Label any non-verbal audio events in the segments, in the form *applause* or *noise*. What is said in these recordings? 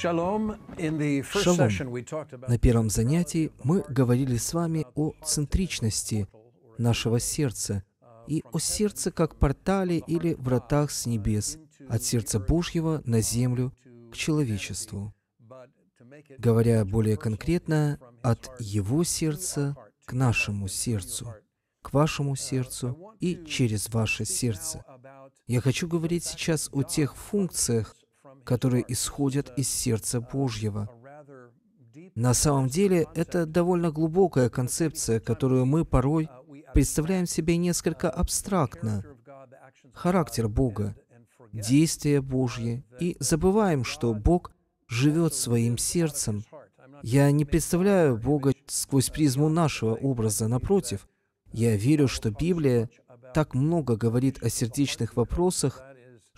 Шалом. На первом занятии мы говорили с вами о центричности нашего сердца и о сердце как портале или вратах с небес от сердца Божьего на землю к человечеству. Говоря более конкретно, от его сердца к нашему сердцу, к вашему сердцу и через ваше сердце. Я хочу говорить сейчас о тех функциях, которые исходят из сердца Божьего. На самом деле, это довольно глубокая концепция, которую мы порой представляем себе несколько абстрактно. Характер Бога, действия Божьи, и забываем, что Бог живет своим сердцем. Я не представляю Бога сквозь призму нашего образа, напротив. Я верю, что Библия так много говорит о сердечных вопросах,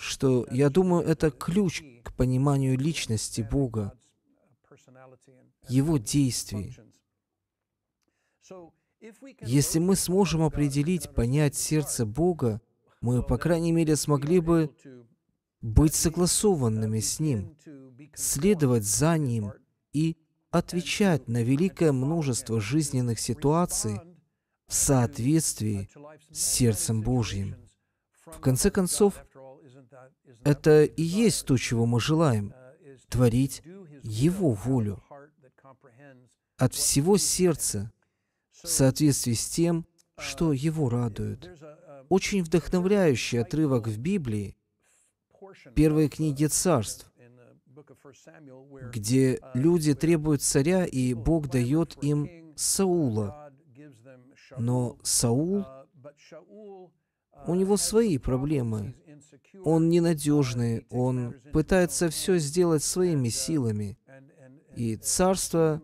что, я думаю, это ключ к пониманию личности Бога, Его действий. Если мы сможем определить, понять сердце Бога, мы, по крайней мере, смогли бы быть согласованными с Ним, следовать за Ним и отвечать на великое множество жизненных ситуаций в соответствии с сердцем Божьим. В конце концов, это и есть то, чего мы желаем — творить Его волю от всего сердца в соответствии с тем, что Его радует. Очень вдохновляющий отрывок в Библии, первой книге царств, где люди требуют царя, и Бог дает им Саула. Но Саул у него свои проблемы. Он ненадежный, он пытается все сделать своими силами. И царство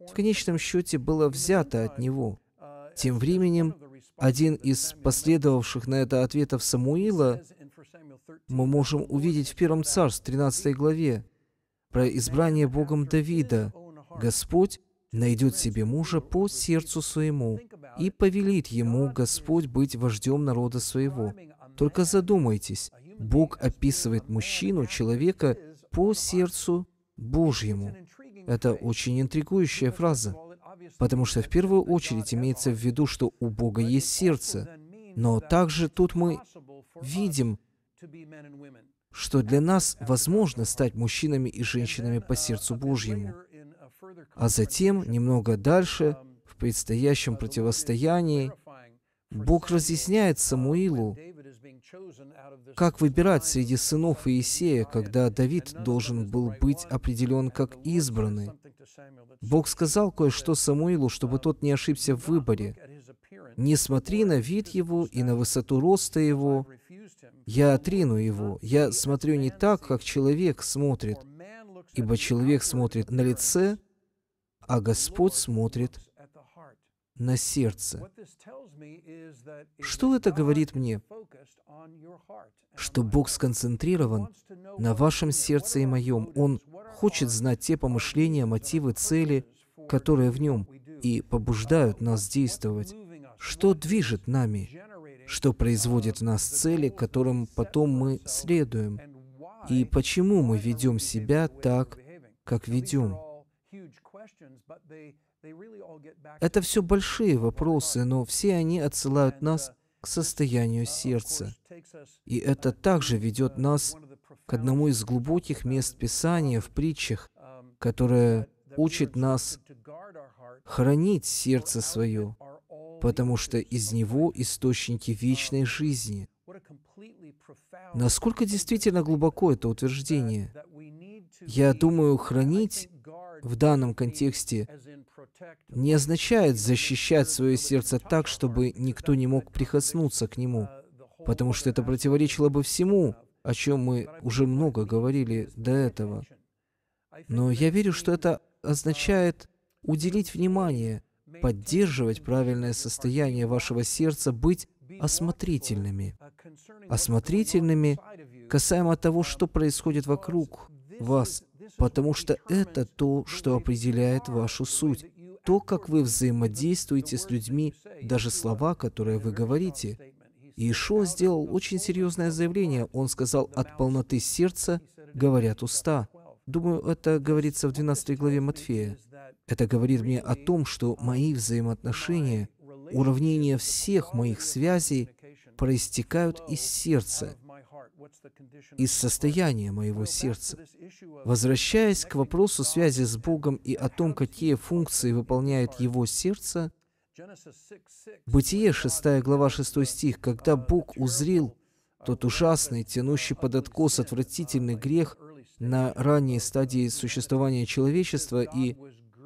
в конечном счете было взято от него. Тем временем, один из последовавших на это ответов Самуила мы можем увидеть в Первом царстве, 13 главе, про избрание Богом Давида. Господь найдет себе мужа по сердцу своему, и повелит ему Господь быть вождем народа своего. Только задумайтесь, Бог описывает мужчину, человека, по сердцу Божьему. Это очень интригующая фраза, потому что в первую очередь имеется в виду, что у Бога есть сердце. Но также тут мы видим, что для нас возможно стать мужчинами и женщинами по сердцу Божьему а затем, немного дальше, в предстоящем противостоянии, Бог разъясняет Самуилу, как выбирать среди сынов Иисея, когда Давид должен был быть определен как избранный? Бог сказал кое-что Самуилу, чтобы тот не ошибся в выборе. «Не смотри на вид его и на высоту роста его. Я отрину его. Я смотрю не так, как человек смотрит. Ибо человек смотрит на лице, а Господь смотрит на сердце. Что это говорит мне? Что Бог сконцентрирован на вашем сердце и моем. Он хочет знать те помышления, мотивы, цели, которые в нем, и побуждают нас действовать. Что движет нами? Что производит в нас цели, которым потом мы следуем? И почему мы ведем себя так, как ведем? Это все большие вопросы, но все они отсылают нас uh, к состоянию uh, сердца. И uh, это также ведет нас к одному из глубоких мест Писания в притчах, um, которое учит нас хранить сердце свое, потому что из него источники um, вечной жизни. Насколько действительно глубоко это утверждение? Я думаю, хранить в данном контексте не означает защищать свое сердце так, чтобы никто не мог прикоснуться к нему, потому что это противоречило бы всему, о чем мы уже много говорили до этого. Но я верю, что это означает уделить внимание, поддерживать правильное состояние вашего сердца, быть осмотрительными. Осмотрительными касаемо того, что происходит вокруг вас, потому что это то, что определяет вашу суть, то, как вы взаимодействуете с людьми, даже слова, которые вы говорите. Иешуа сделал очень серьезное заявление. Он сказал, «От полноты сердца говорят уста». Думаю, это говорится в 12 главе Матфея. Это говорит мне о том, что мои взаимоотношения, уравнение всех моих связей проистекают из сердца, из состояния моего сердца. Возвращаясь к вопросу связи с Богом и о том, какие функции выполняет его сердце, Бытие 6 глава 6 стих, uh, когда Бог узрел uh, тот ужасный, тянущий uh, под откос отвратительный грех на ранней стадии существования человечества, и,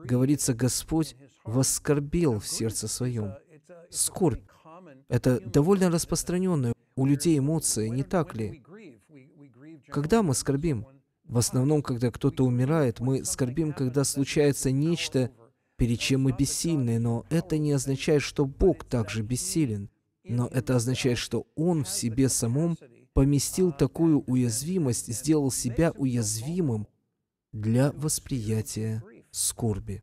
говорится, Господь воскорбел в сердце своем. Скорбь — это довольно распространенное у людей эмоции, не так ли? Когда мы скорбим? В основном, когда кто-то умирает, мы скорбим, когда случается нечто, перед чем мы бессильны, но это не означает, что Бог также бессилен. Но это означает, что Он в себе самом поместил такую уязвимость, сделал себя уязвимым для восприятия скорби.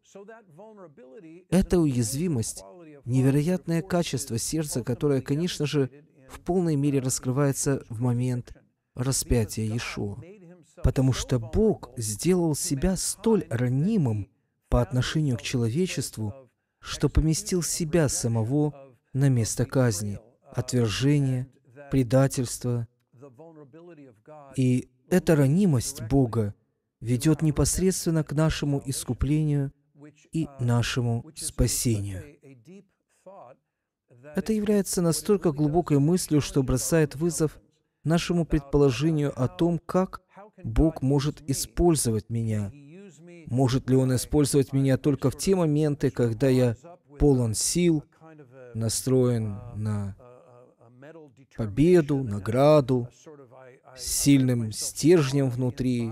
Эта уязвимость — невероятное качество сердца, которое, конечно же, в полной мере раскрывается в момент распятия Иешуа, потому что Бог сделал себя столь ранимым по отношению к человечеству, что поместил себя самого на место казни, отвержения, предательства. И эта ранимость Бога ведет непосредственно к нашему искуплению и нашему спасению. Это является настолько глубокой мыслью, что бросает вызов нашему предположению о том, как Бог может использовать меня. Может ли Он использовать меня только в те моменты, когда я полон сил, настроен на победу, награду, с сильным стержнем внутри.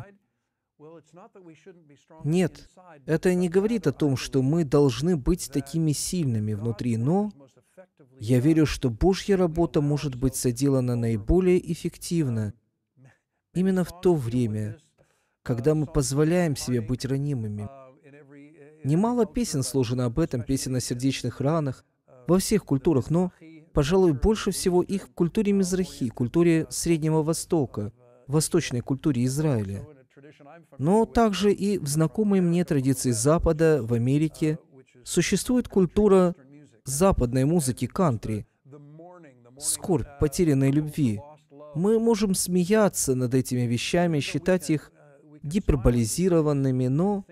Нет, это не говорит о том, что мы должны быть такими сильными внутри, но я верю, что Божья работа может быть соделана наиболее эффективно именно в то время, когда мы позволяем себе быть ранимыми. Немало песен сложено об этом, песен о сердечных ранах, во всех культурах, но, пожалуй, больше всего их в культуре Мизрахи, культуре Среднего Востока, восточной культуре Израиля. Но также и в знакомой мне традиции Запада, в Америке, существует культура западной музыки кантри. Скорбь потерянной любви. Мы можем смеяться над этими вещами, считать их гиперболизированными, но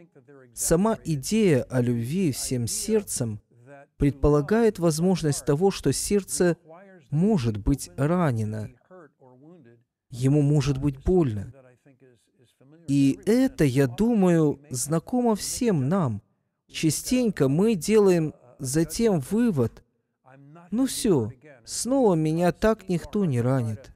сама идея о любви всем сердцем предполагает возможность того, что сердце может быть ранено, ему может быть больно. И это, я думаю, знакомо всем нам. Частенько мы делаем затем вывод. Ну все, снова меня так никто не ранит.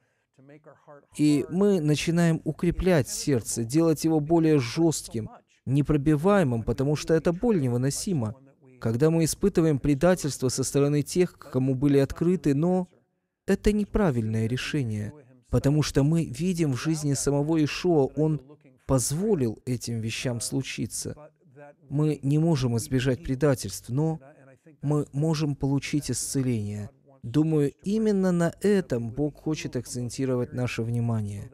И мы начинаем укреплять сердце, делать его более жестким, непробиваемым, потому что эта боль невыносима. Когда мы испытываем предательство со стороны тех, кому были открыты, но это неправильное решение, потому что мы видим в жизни самого Ишуа, он позволил этим вещам случиться. Мы не можем избежать предательств, но мы можем получить исцеление. Думаю, именно на этом Бог хочет акцентировать наше внимание.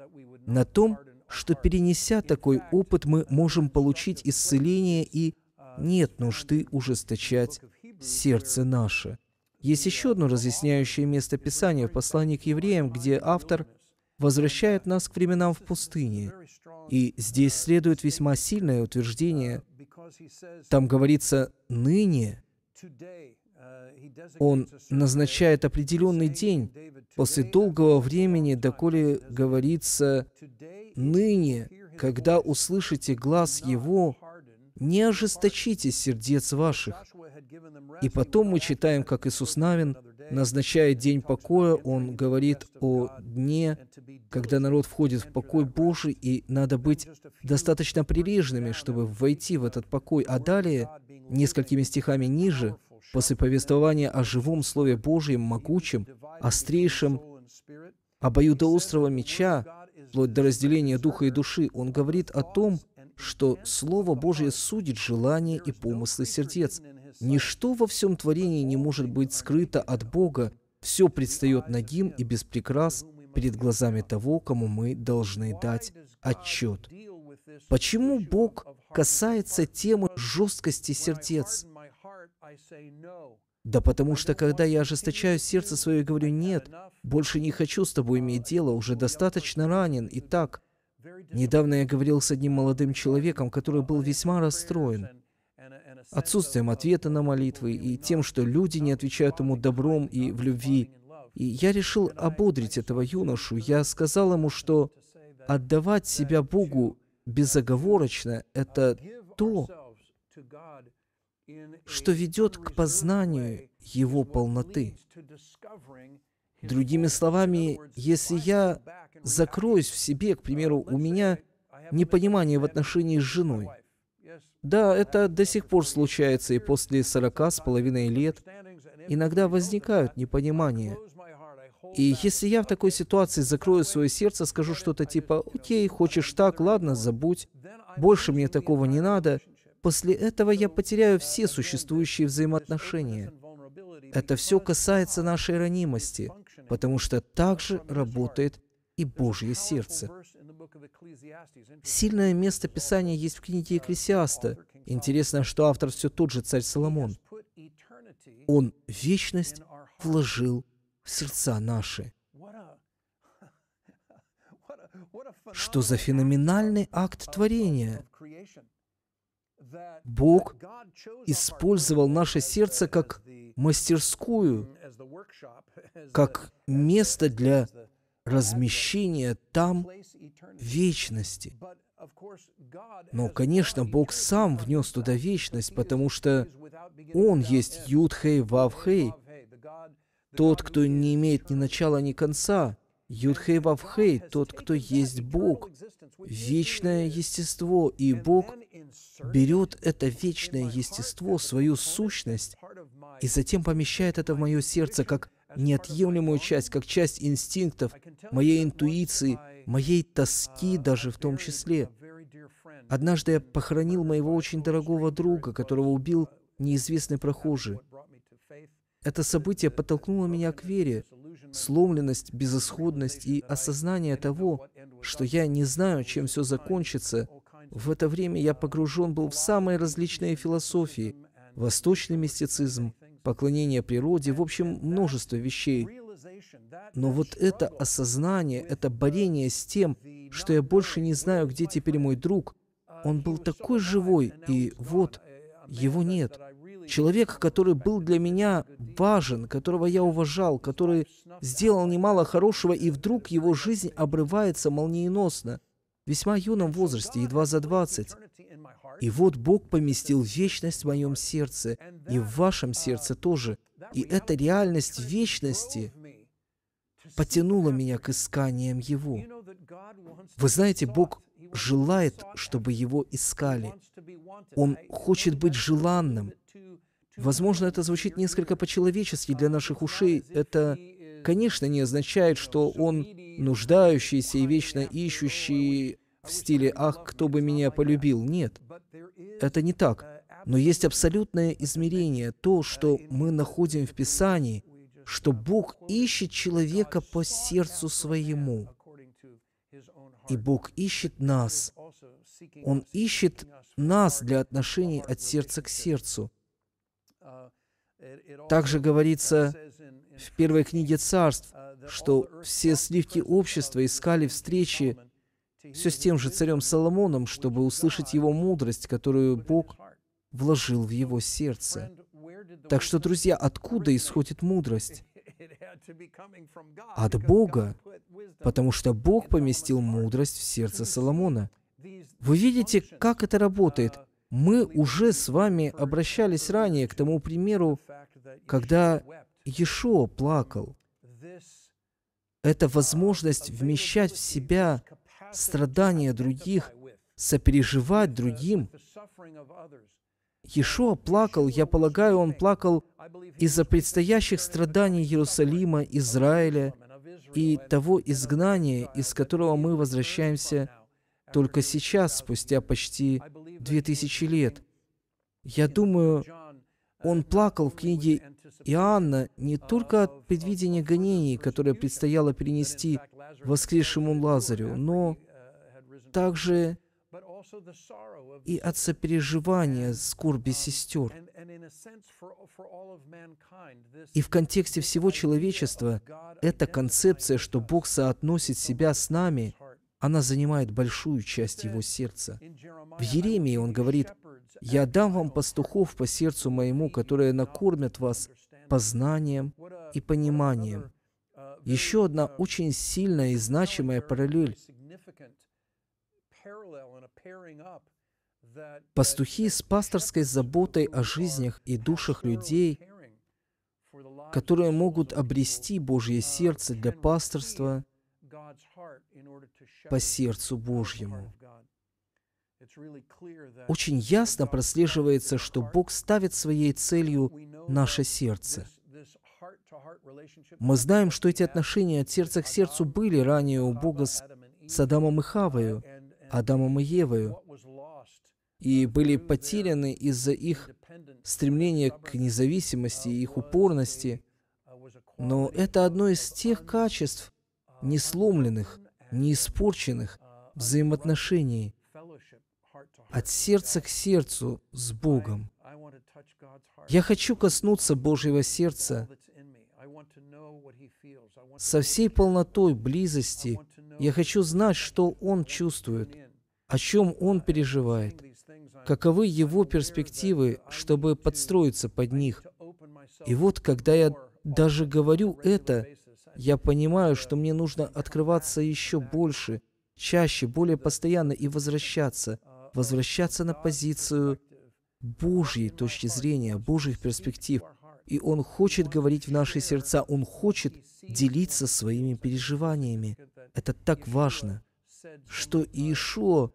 На том, что перенеся такой опыт, мы можем получить исцеление и нет нужды ужесточать сердце наше. Есть еще одно разъясняющее место Писания в послании к евреям, где автор возвращает нас к временам в пустыне. И здесь следует весьма сильное утверждение. Там говорится «ныне он назначает определенный день после долгого времени, доколе говорится, «Ныне, когда услышите глаз Его, не ожесточите сердец ваших». И потом мы читаем, как Иисус Навин – назначая день покоя, он говорит о дне, когда народ входит в покой Божий, и надо быть достаточно прилежными, чтобы войти в этот покой. А далее, несколькими стихами ниже, после повествования о живом Слове Божьем, могучем, острейшем, обоюдоострого меча, вплоть до разделения духа и души, он говорит о том, что Слово Божье судит желания и помыслы сердец, Ничто во всем творении не может быть скрыто от Бога, все предстает нагим и без прикрас перед глазами того, кому мы должны дать отчет. Почему Бог касается темы жесткости сердец? Да потому что, когда я ожесточаю сердце свое и говорю «нет», больше не хочу с тобой иметь дело, уже достаточно ранен, и так. Недавно я говорил с одним молодым человеком, который был весьма расстроен отсутствием ответа на молитвы и тем, что люди не отвечают ему добром и в любви. И я решил ободрить этого юношу. Я сказал ему, что отдавать себя Богу безоговорочно — это то, что ведет к познанию Его полноты. Другими словами, если я закроюсь в себе, к примеру, у меня непонимание в отношении с женой, да, это до сих пор случается и после сорока с половиной лет. Иногда возникают непонимания. И если я в такой ситуации закрою свое сердце, скажу что-то типа «Окей, хочешь так, ладно, забудь, больше мне такого не надо», после этого я потеряю все существующие взаимоотношения. Это все касается нашей ранимости, потому что так же работает и Божье сердце. Сильное место Писания есть в книге Екклесиаста. Интересно, что автор все тот же царь Соломон. Он вечность вложил в сердца наши. *laughs* Что за феноменальный акт творения? Бог использовал наше сердце как мастерскую, *laughs* как место для размещение там вечности. Но, конечно, Бог сам внес туда вечность, потому что Он есть Юдхей Вавхей, тот, кто не имеет ни начала, ни конца, Юдхей Вавхей, тот, кто есть Бог, вечное естество, и Бог берет это вечное естество, свою сущность, и затем помещает это в мое сердце, как неотъемлемую часть, как часть инстинктов, моей интуиции, моей uh, тоски даже в том числе. Однажды я uh, похоронил моего очень дорогого друга, которого убил uh, неизвестный прохожий. Это событие подтолкнуло меня к вере, сломленность, безысходность и осознание того, что я не знаю, чем все закончится. В это время я погружен был в самые различные философии, восточный мистицизм, поклонение природе, в общем, множество вещей. Но вот это осознание, это борение с тем, что я больше не знаю, где теперь мой друг, он был такой живой, и вот, его нет. Человек, который был для меня важен, которого я уважал, который сделал немало хорошего, и вдруг его жизнь обрывается молниеносно – весьма юном возрасте, едва за 20. И вот Бог поместил вечность в моем сердце и в вашем сердце тоже. И эта реальность вечности потянула меня к исканиям Его. Вы знаете, Бог желает, чтобы Его искали. Он хочет быть желанным. Возможно, это звучит несколько по-человечески для наших ушей. Это, конечно, не означает, что Он нуждающийся и вечно ищущий в стиле «Ах, кто бы меня полюбил». Нет, это не так. Но есть абсолютное измерение, то, что мы находим в Писании, что Бог ищет человека по сердцу своему. И Бог ищет нас. Он ищет нас для отношений от сердца к сердцу. Также говорится в первой книге царств, что все сливки общества искали встречи все с тем же царем Соломоном, чтобы услышать его мудрость, которую Бог вложил в его сердце. Так что, друзья, откуда исходит мудрость? От Бога, потому что Бог поместил мудрость в сердце Соломона. Вы видите, как это работает? Мы уже с вами обращались ранее к тому примеру, когда Ешо плакал. Это возможность вмещать в себя страдания других, сопереживать другим. Ешуа плакал, я полагаю, он плакал из-за предстоящих страданий Иерусалима, Израиля и того изгнания, из которого мы возвращаемся только сейчас, спустя почти две тысячи лет. Я думаю, он плакал в книге Иоанна не только от предвидения гонений, которые предстояло перенести воскресшему Лазарю, но также и от сопереживания скорби сестер. И в контексте всего человечества эта концепция, что Бог соотносит себя с нами, она занимает большую часть его сердца. В Еремии он говорит, я дам вам пастухов по сердцу моему, которые накормят вас познанием и пониманием. Еще одна очень сильная и значимая параллель. Пастухи с пасторской заботой о жизнях и душах людей, которые могут обрести Божье сердце для пасторства по сердцу Божьему. Очень ясно прослеживается, что Бог ставит своей целью наше сердце. Мы знаем, что эти отношения от сердца к сердцу были ранее у Бога с, с Адамом и Хавою, Адамом и Евою, и uh, были потеряны из-за их стремления к независимости uh, и их упорности. Uh, Но это одно из тех качеств, не сломленных, не испорченных взаимоотношений – от сердца к сердцу с Богом. Я хочу коснуться Божьего сердца со всей полнотой близости. Я хочу знать, что Он чувствует, о чем Он переживает, каковы Его перспективы, чтобы подстроиться под них. И вот, когда я даже говорю это, я понимаю, что мне нужно открываться еще больше, чаще, более постоянно и возвращаться – возвращаться на позицию Божьей точки зрения, Божьих перспектив. И Он хочет говорить в наши сердца, Он хочет делиться своими переживаниями. Это так важно, что Иешуа,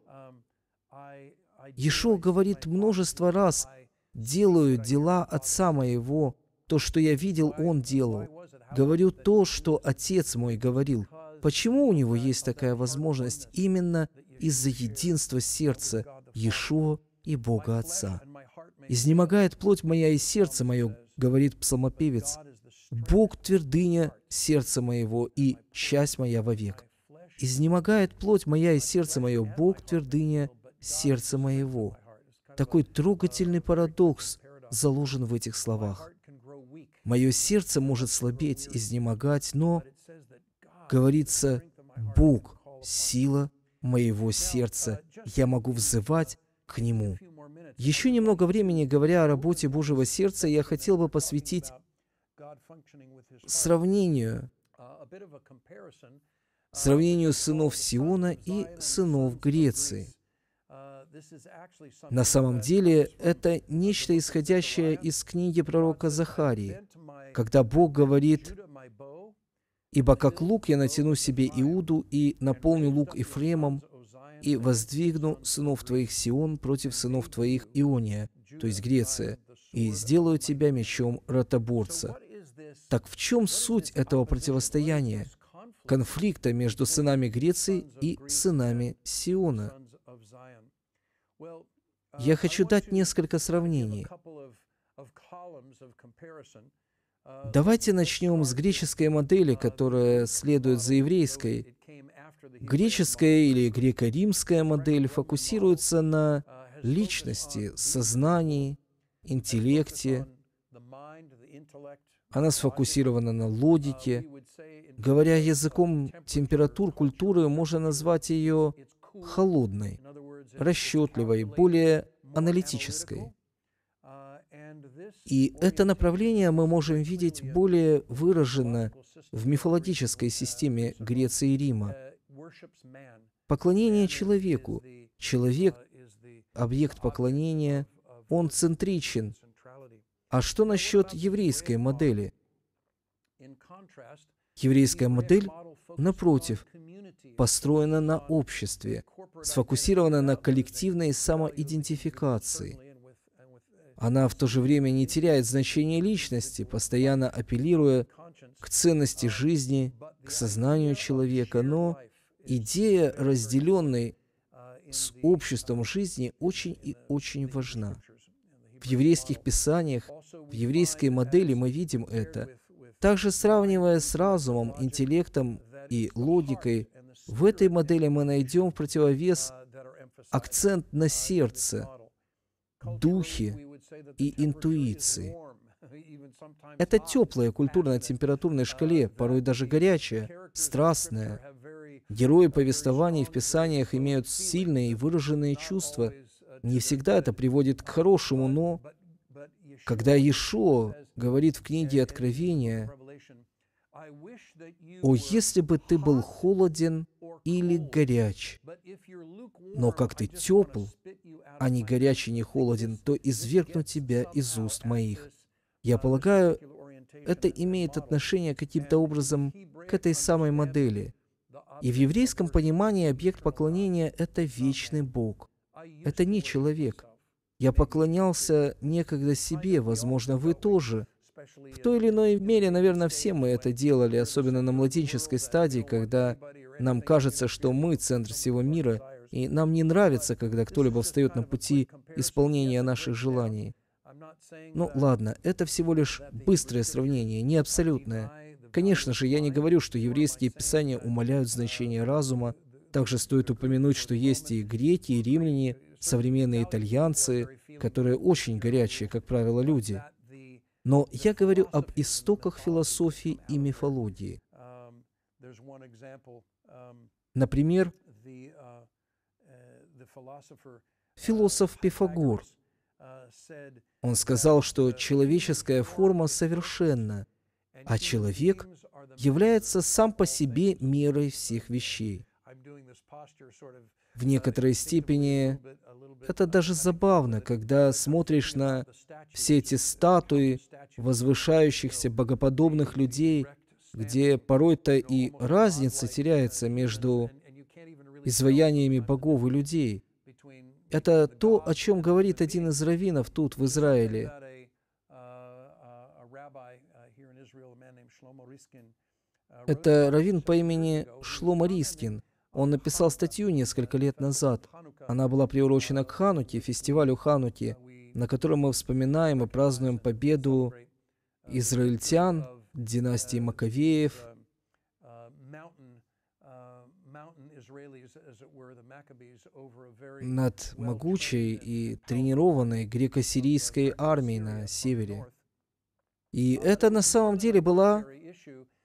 Иешуа говорит множество раз, «Делаю дела Отца Моего, то, что я видел, Он делал. Говорю то, что Отец мой говорил». Почему у него есть такая возможность? Именно из-за единства сердца Иешуа и Бога Отца. «Изнемогает плоть моя и сердце мое», — говорит псалмопевец. «Бог — твердыня сердца моего и часть моя вовек». «Изнемогает плоть моя и сердце мое, Бог — твердыня сердца моего». Такой трогательный парадокс заложен в этих словах. Мое сердце может слабеть, изнемогать, но, говорится, Бог — сила моего сердца. Я могу взывать к Нему. Еще немного времени, говоря о работе Божьего сердца, я хотел бы посвятить сравнению, uh, uh, сравнению сынов Сиона и сынов Греции. Uh, На самом деле, это нечто исходящее из книги пророка Захарии, когда Бог говорит Ибо как лук я натяну себе Иуду, и наполню лук Ефремом, и воздвигну сынов твоих Сион против сынов твоих Иония, то есть Греция, и сделаю тебя мечом ротоборца. Так в чем суть этого противостояния, конфликта между сынами Греции и сынами Сиона? Я хочу дать несколько сравнений. Давайте начнем с греческой модели, которая следует за еврейской. Греческая или греко-римская модель фокусируется на личности, сознании, интеллекте. Она сфокусирована на логике. Говоря языком температур культуры, можно назвать ее холодной, расчетливой, более аналитической. И это направление мы можем видеть более выраженно в мифологической системе Греции и Рима. Поклонение человеку. Человек — объект поклонения, он центричен. А что насчет еврейской модели? Еврейская модель, напротив, построена на обществе, сфокусирована на коллективной самоидентификации — она в то же время не теряет значения личности, постоянно апеллируя к ценности жизни, к сознанию человека, но идея разделенной с обществом жизни очень и очень важна. В еврейских писаниях, в еврейской модели мы видим это. Также сравнивая с разумом, интеллектом и логикой, в этой модели мы найдем в противовес акцент на сердце, духе, и интуиции. Это теплая культурная температурной шкале, порой даже горячая, страстная. Герои повествований в писаниях имеют сильные и выраженные чувства. Не всегда это приводит к хорошему, но когда Иешуа говорит в книге Откровения, «О, если бы ты был холоден или горяч, но как ты тепл, а ни горячий, ни холоден, то извергну тебя из уст моих». Я полагаю, это имеет отношение каким-то образом к этой самой модели. И в еврейском понимании объект поклонения — это вечный Бог. Это не человек. Я поклонялся некогда себе, возможно, вы тоже. В той или иной мере, наверное, все мы это делали, особенно на младенческой стадии, когда нам кажется, что мы — центр всего мира — и нам не нравится, когда кто-либо встает на пути исполнения наших желаний. Ну ладно, это всего лишь быстрое сравнение, не абсолютное. Конечно же, я не говорю, что еврейские писания умаляют значение разума. Также стоит упомянуть, что есть и греки, и римляне, современные итальянцы, которые очень горячие, как правило, люди. Но я говорю об истоках философии и мифологии. Эм, эм, Например, э, Философ Пифагор. Он сказал, что человеческая форма совершенна, а человек является сам по себе мерой всех вещей. В некоторой степени это даже забавно, когда смотришь на все эти статуи возвышающихся богоподобных людей, где порой-то и разница теряется между изваяниями богов и людей. Это то, о чем говорит один из раввинов тут, в Израиле. Это раввин по имени Шлома Рискин. Он написал статью несколько лет назад. Она была приурочена к Хануке, фестивалю Хануки, на котором мы вспоминаем и празднуем победу израильтян, династии Маковеев, над могучей и тренированной греко-сирийской армией на севере. И uh, это на самом деле была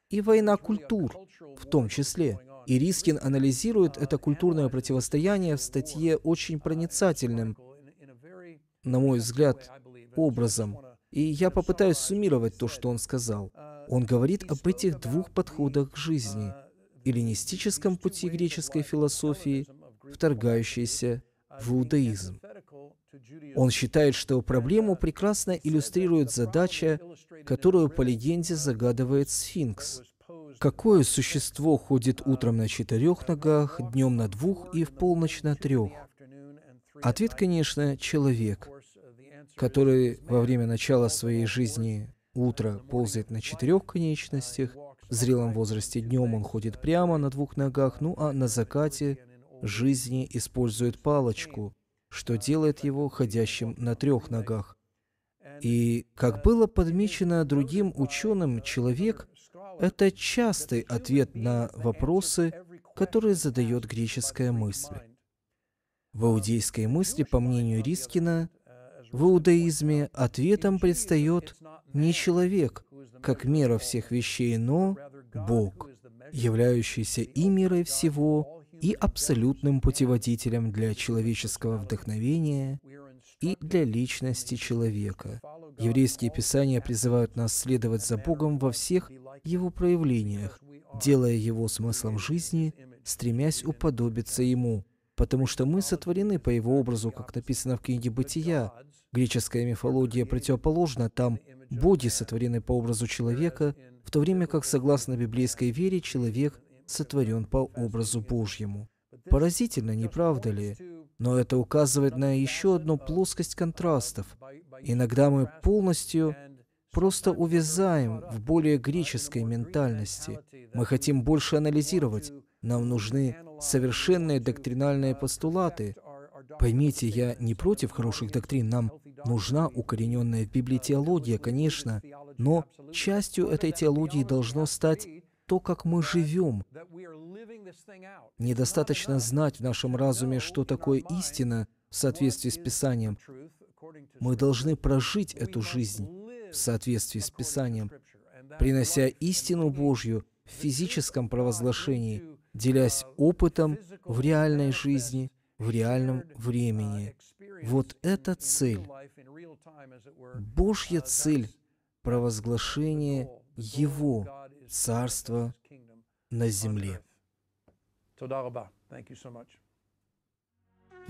и война культур в том числе. И Рискин анализирует это uh, культурное противостояние в статье uh, очень проницательным, на мой взгляд, образом. И я попытаюсь суммировать то, что он сказал. Он говорит об этих двух подходах к жизни эллинистическом пути греческой философии, вторгающейся в иудаизм. Он считает, что проблему прекрасно иллюстрирует задача, которую по легенде загадывает сфинкс. Какое существо ходит утром на четырех ногах, днем на двух и в полночь на трех? Ответ, конечно, человек, который во время начала своей жизни утро ползает на четырех конечностях, в зрелом возрасте днем он ходит прямо на двух ногах, ну а на закате жизни использует палочку, что делает его ходящим на трех ногах. И, как было подмечено другим ученым, человек — это частый ответ на вопросы, которые задает греческая мысль. В иудейской мысли, по мнению Рискина, в иудаизме ответом предстает не человек, как мера всех вещей, но Бог, являющийся и мирой всего, и абсолютным путеводителем для человеческого вдохновения и для личности человека. Еврейские писания призывают нас следовать за Богом во всех его проявлениях, делая его смыслом жизни, стремясь уподобиться ему, потому что мы сотворены по его образу, как написано в книге «Бытия», Греческая мифология противоположна, там боги сотворены по образу человека, в то время как, согласно библейской вере, человек сотворен по образу Божьему. Поразительно, не правда ли? Но это указывает на еще одну плоскость контрастов. Иногда мы полностью просто увязаем в более греческой ментальности. Мы хотим больше анализировать. Нам нужны совершенные доктринальные постулаты, Поймите, я не против хороших доктрин, нам нужна укорененная в Библии теология, конечно, но частью этой теологии должно стать то, как мы живем. Недостаточно знать в нашем разуме, что такое истина в соответствии с Писанием. Мы должны прожить эту жизнь в соответствии с Писанием, принося истину Божью в физическом провозглашении, делясь опытом в реальной жизни – в реальном времени. Вот эта цель. Божья цель – провозглашение Его Царства на земле. Thank